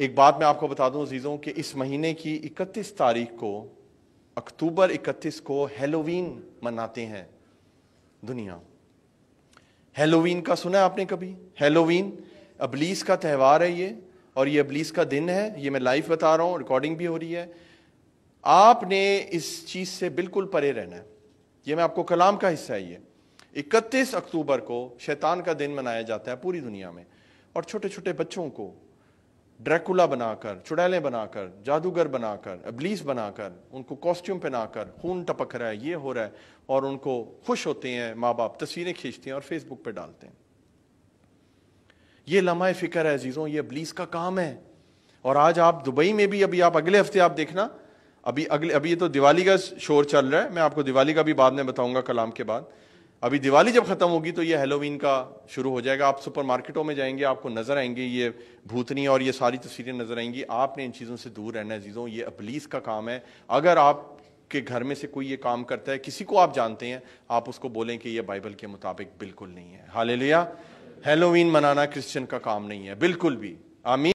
एक बात मैं आपको बता दूं अजीज़ों कि इस महीने की 31 तारीख को अक्टूबर 31 को हेलोवीन मनाते हैं दुनिया हेलोवीन का सुना है आपने कभी हेलोवीन अबलीस का त्यौहार है ये और ये अबलीस का दिन है ये मैं लाइव बता रहा हूँ रिकॉर्डिंग भी हो रही है आपने इस चीज़ से बिल्कुल परे रहना है ये मैं आपको कलाम का हिस्सा है ये इकतीस अक्टूबर को शैतान का दिन मनाया जाता है पूरी दुनिया में और छोटे छोटे बच्चों को ड्रैकुला बनाकर चुड़ैलें बनाकर जादूगर बनाकर अबलीस बनाकर उनको कॉस्ट्यूम पहनाकर खून टपक रहा है ये हो रहा है और उनको खुश होते हैं माँ बाप तस्वीरें खींचते हैं और फेसबुक पर डालते हैं ये लम्हा फ़िक्र है अजीज़ों ये अबलीस का काम है और आज आप दुबई में भी अभी आप अगले हफ्ते आप देखना अभी अगले अभी ये तो दिवाली का शोर चल रहा है मैं आपको दिवाली का भी बाद में बताऊंगा कलाम के बाद अभी दिवाली जब ख़त्म होगी तो ये हेलोवीन का शुरू हो जाएगा आप सुपरमार्केटों में जाएंगे आपको नज़र आएंगे ये भूतनी और ये सारी तस्वीरें नज़र आएंगी आपने इन चीज़ों से दूर रहना चीज़ों ये अपलीस का काम है अगर आप के घर में से कोई ये काम करता है किसी को आप जानते हैं आप उसको बोलें कि ये बाइबल के मुताबिक बिल्कुल नहीं है हाल लिया हेलोवीन मनाना क्रिश्चियन का काम नहीं है बिल्कुल भी आमीन